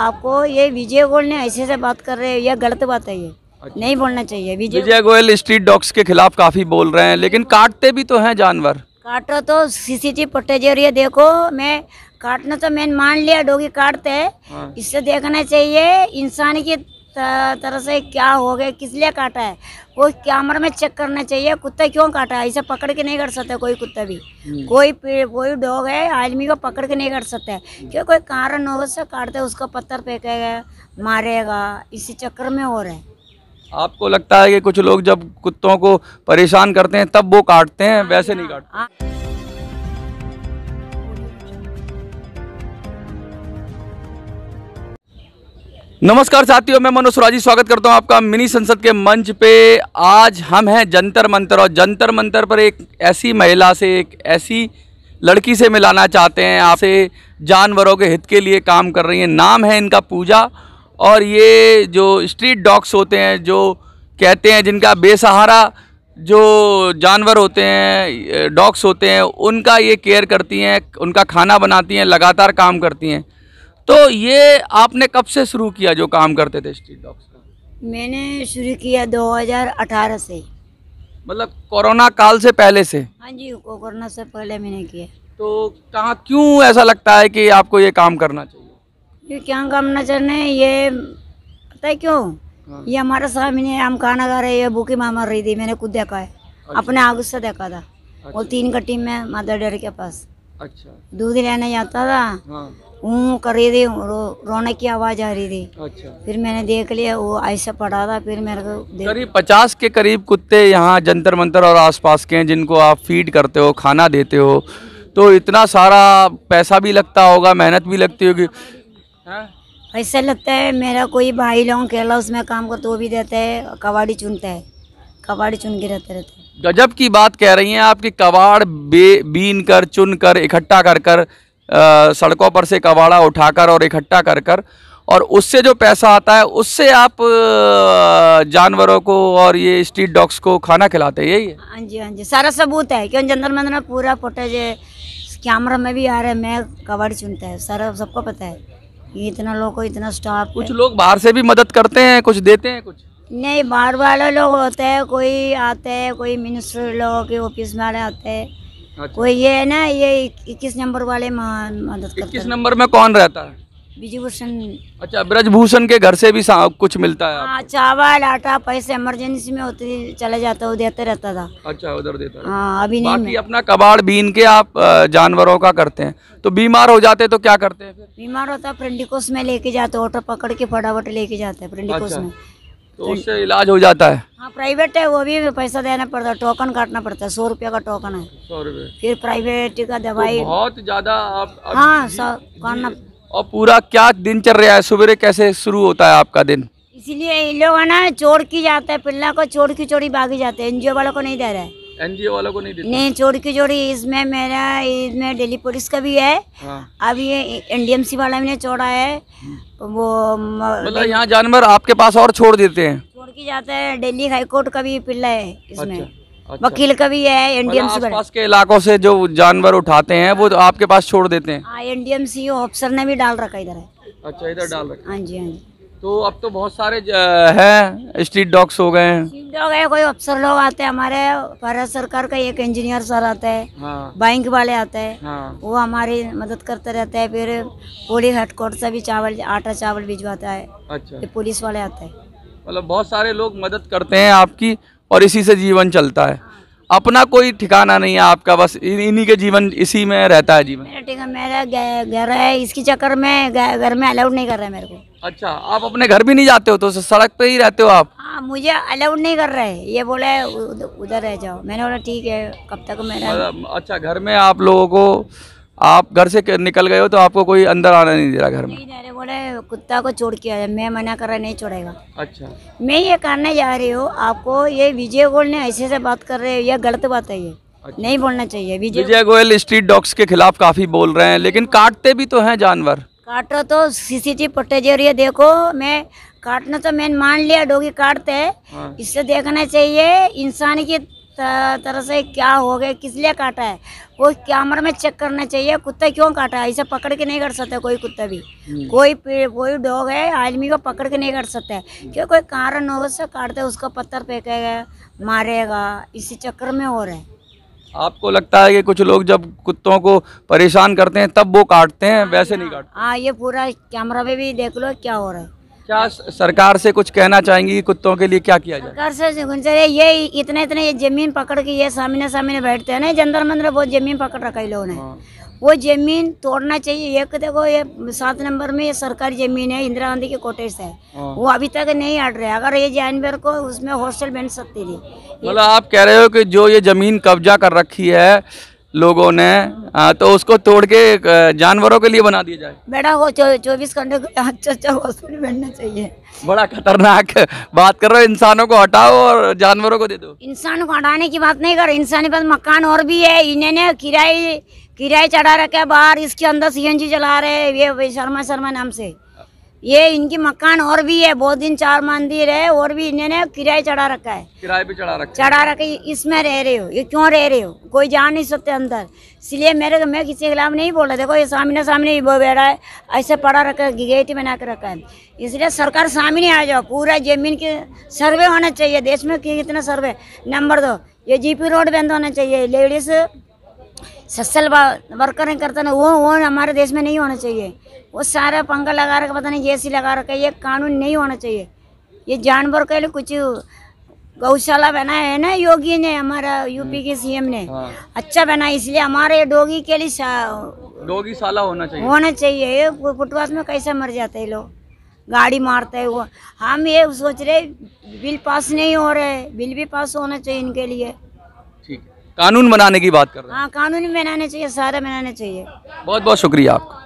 आपको ये विजय गोयल ने ऐसे से बात कर रहे हैं यह गलत बात है ये अच्छा। नहीं बोलना चाहिए विजय विजय गोयल स्ट्रीट डॉग्स के खिलाफ काफी बोल रहे हैं लेकिन काटते भी तो हैं जानवर काटो तो सीसीटीवी फुटेज और ये देखो मैं काटना तो मैंने मान लिया डोगी काटते है हाँ। इससे देखना चाहिए इंसान की तरह से क्या हो गया किस लिए काटा है वो कैमर में चेक करना चाहिए कुत्ता क्यों काटा है इसे पकड़ के नहीं कर सकता कोई कुत्ता भी हम्म। कोई कोई डॉग है आदमी को पकड़ के नहीं कर सकता है हम्म। क्यों कोई कारण हो से काटते उसको पत्थर फेंकेगा मारेगा इसी चक्कर में हो रहा है आपको लगता है कि कुछ लोग जब कुत्तों को परेशान करते हैं तब वो काटते हैं हाँ वैसे नहीं हाँ। काटते नमस्कार साथियों मैं मनोज सुराजी स्वागत करता हूं आपका मिनी संसद के मंच पे आज हम हैं जंतर मंतर और जंतर मंतर पर एक ऐसी महिला से एक ऐसी लड़की से मिलाना चाहते हैं आपसे जानवरों के हित के लिए काम कर रही हैं नाम है इनका पूजा और ये जो स्ट्रीट डॉग्स होते हैं जो कहते हैं जिनका बेसहारा जो जानवर होते हैं डॉग्स होते हैं उनका ये केयर करती हैं उनका खाना बनाती हैं लगातार काम करती हैं तो ये आपने कब से शुरू किया जो काम करते थे स्ट्रीट डॉग्स का मैंने शुरू किया 2018 से मतलब कोरोना काल से पहले से हाँ जी कोरोना से पहले मैंने किया तो कहाँ क्यों ऐसा लगता है कि आपको ये काम करना चाहिए ये क्या करना चाहिए ये पता है क्यों हाँ। ये हमारे सामने हम खाना खा रहे ये भूखी माँ मर रही थी मैंने खुद देखा है अच्छा। अपने आग से देखा था अच्छा। और तीन का टीम में मदर डेयर के पास अच्छा दूध लेने जाता था हाँ। ऊँ कर रही थी रो, रोने की आवाज़ आ रही थी अच्छा फिर मैंने देख लिया वो ऐसा पड़ा था फिर मेरे को करीब पचास के करीब कुत्ते यहाँ जंतर मंतर और आसपास के हैं जिनको आप फीड करते हो खाना देते हो तो इतना सारा पैसा भी लगता होगा मेहनत भी लगती होगी हाँ? ऐसा लगता है मेरा कोई भाई लोग केला उसमें काम करते वो भी देता है कबाड़ी चुनता है कबाड़ी चुन के रहते रहते गजब की बात कह रही हैं आपकी कबाड़ बे बीन कर चुन कर इकट्ठा कर कर सड़कों पर से कबाड़ा उठाकर और इकट्ठा कर कर और उससे जो पैसा आता है उससे आप जानवरों को और ये स्ट्रीट डॉग्स को खाना खिलाते हैं यही है हाँ जी हाँ जी सारा सबूत है क्यों जनरल में पूरा फुटेज कैमरा में भी आ रहा है मैं कवर चुनता है सारा सबको पता है कि इतना लोग को इतना स्टाफ कुछ लोग बाहर से भी मदद करते हैं कुछ देते हैं कुछ नहीं बाहर वाले लोग होते हैं कोई आते हैं कोई मिनिस्टर लोग के ऑफिस वाले आते हैं कोई अच्छा। ये है ना ये इक्कीस नंबर वाले मदद इक्कीस नंबर में कौन रहता है ब्रजभूषण अच्छा ब्रजभूषण के घर से भी कुछ मिलता है हाँ, आ, चावल आटा पैसे इमरजेंसी में होते चले जाता वो देते रहता था अच्छा उधर देता आ, हाँ, अभी नहीं बाकी अपना कबाड़ बीन के आप जानवरों का करते हैं तो बीमार हो जाते तो क्या करते हैं बीमार होता है प्रिंडिकोस में लेके जाते ऑटो पकड़ के फटाफट लेके जाते हैं फ्रेंडिकोस अच्छा। में तो उससे इलाज हो जाता है हाँ प्राइवेट है वो भी पैसा देना पड़ता है टोकन काटना पड़ता है सौ रुपया का टोकन है सौ रुपये फिर प्राइवेट का तो दवाई तो बहुत ज्यादा आप, हाँ सब काटना और पूरा क्या दिन चल रहा है सुबह कैसे शुरू होता है आपका दिन इसीलिए इन लोग है ना चोर की जाता है पिल्ला को चोर की चोरी भागी जाते हैं एनजीओ वालों को नहीं दे रहे हैं एनजीओ वालों को नहीं देते नहीं चोरी की जोड़ी इसमें मेरा इसमें दिल्ली पुलिस का भी है हाँ। अब ये एनडीएमसी वाला ने छोड़ा है वो मतलब यहाँ जानवर आपके पास और छोड़ देते हैं छोड़ के जाता है दिल्ली हाई कोर्ट का भी पिल्ला है इसमें अच्छा, अच्छा। वकील का भी है मतलब एनडीएमसी पास के इलाकों से जो जानवर उठाते हैं वो आपके पास छोड़ देते हैं हाँ, एनडीएमसी ऑफिसर ने भी डाल रखा इधर है अच्छा इधर डाल रखा हाँ जी हाँ जी तो अब तो बहुत सारे हैं स्ट्रीट डॉग्स हो गए हैं लोग है कोई अफसर लोग आते हैं हमारे भारत सरकार का एक इंजीनियर सर आता है हाँ। बैंक वाले आते हैं हाँ। वो हमारी मदद करते रहते हैं फिर पुलिस हेडकोर्ट से भी चावल आटा चावल भिजवाता है अच्छा पुलिस वाले आते हैं मतलब बहुत सारे लोग मदद करते हैं आपकी और इसी से जीवन चलता है अपना कोई ठिकाना नहीं है आपका बस इन्हीं के जीवन इसी में रहता है जीवन मेरा घर है इसके चक्कर में घर में अलाउड नहीं कर रहा है मेरे को अच्छा आप अपने घर भी नहीं जाते हो तो सड़क पे ही रहते हो आप हाँ मुझे अलाउड नहीं कर रहे ये बोला है उधर रह जाओ मैंने बोला ठीक है कब तक मेरा मतलब, अच्छा घर में आप लोगों को आप घर से निकल गए हो तो आपको कोई अंदर आना नहीं दे रहा घर में बोले कुत्ता को छोड़ के आया मैं मना कर रहा नहीं छोड़ेगा अच्छा मैं ये कहने जा रही हूँ आपको ये विजय गोयल ने ऐसे से बात कर रहे हैं यह गलत बात है ये अच्छा। नहीं बोलना चाहिए विजय गोयल स्ट्रीट डॉग्स के खिलाफ काफी बोल रहे हैं लेकिन काटते भी तो हैं जानवर काट रहा तो सीसीटीवी फुटेज और देखो मैं काटना तो मैंने मान लिया डोगी काटते हैं हाँ। इससे देखना चाहिए इंसान की तरह से क्या हो गया किस लिए काटा है वो कैमरा में चेक करना चाहिए कुत्ता क्यों काटा है इसे पकड़ के नहीं कर सकता कोई कुत्ता भी हम्म। कोई कोई डॉग है आदमी को पकड़ के नहीं कर सकता है हम्म। क्यों कोई कारण हो से काटते उसका पत्थर फेंकेगा मारेगा इसी चक्कर में हो रहा है आपको लगता है कि कुछ लोग जब कुत्तों को परेशान करते हैं तब वो काटते हैं वैसे नहीं हाँ, काटते हाँ ये पूरा कैमरा में भी देख लो क्या हो रहा है क्या सरकार से कुछ कहना चाहेंगी कुत्तों के लिए क्या किया जाए सरकार से गुंजर ये इतने इतने ये जमीन पकड़ के ये सामने सामने बैठते हैं ना जंदर मंदर बहुत जमीन पकड़ रखा है लोगों ने हाँ। वो जमीन तोड़ना चाहिए एक देखो ये सात नंबर में ये सरकारी जमीन है इंदिरा गांधी के कोटे से है हाँ। वो अभी तक नहीं हट रहे अगर ये जानवर को उसमें हॉस्टल बन सकती थी मतलब आप कह रहे हो कि जो ये जमीन कब्जा कर रखी है लोगों ने आ, हाँ, तो उसको तोड़ के जानवरों के लिए बना दिया जाए बेटा वो चौबीस घंटे अच्छा अच्छा बैठना चाहिए बड़ा खतरनाक बात कर रहे हो इंसानों को हटाओ और जानवरों को दे दो इंसान को हटाने की बात नहीं कर इंसान के पास मकान और भी है इन्होंने किराए किराए चढ़ा रखा बाहर इसके अंदर सी चला रहे हैं ये शर्मा शर्मा नाम से ये इनकी मकान और भी है बहुत दिन चार मंदिर है और भी इन्होंने किराए चढ़ा रखा है किराए पे चढ़ा रखा चढ़ा रखा इसमें रह रहे हो ये क्यों रह रहे हो कोई जा नहीं सकते अंदर इसलिए मेरे को मैं किसी के खिलाफ नहीं बोल रहा देखो ये सामने सामने ही बैठा है ऐसे पड़ा रखा है गिगेटी बना के रखा है इसलिए सरकार सामने आ जाओ पूरा जमीन के सर्वे होना चाहिए देश में कितना सर्वे नंबर दो ये जी रोड बंद होना चाहिए लेडीज़ सस्ल वर्कर नहीं करता ना वो वो हमारे देश में नहीं होना चाहिए वो सारा पंखा लगा रखा पता नहीं सी लगा रखा ये कानून नहीं होना चाहिए ये जानवर के लिए कुछ गौशाला बनाया है ना योगी ने हमारा यूपी के सीएम ने हाँ। अच्छा बनाया इसलिए हमारे डोगी के लिए सा... डोगी साला होना चाहिए होना चाहिए फुटवास में कैसे मर जाते हैं लोग गाड़ी मारते हैं वो हम ये सोच रहे बिल पास नहीं हो रहे बिल भी पास होना चाहिए इनके लिए कानून बनाने की बात कर रहे हैं हाँ कानून बनाना चाहिए सारा बनाना चाहिए बहुत बहुत शुक्रिया आपका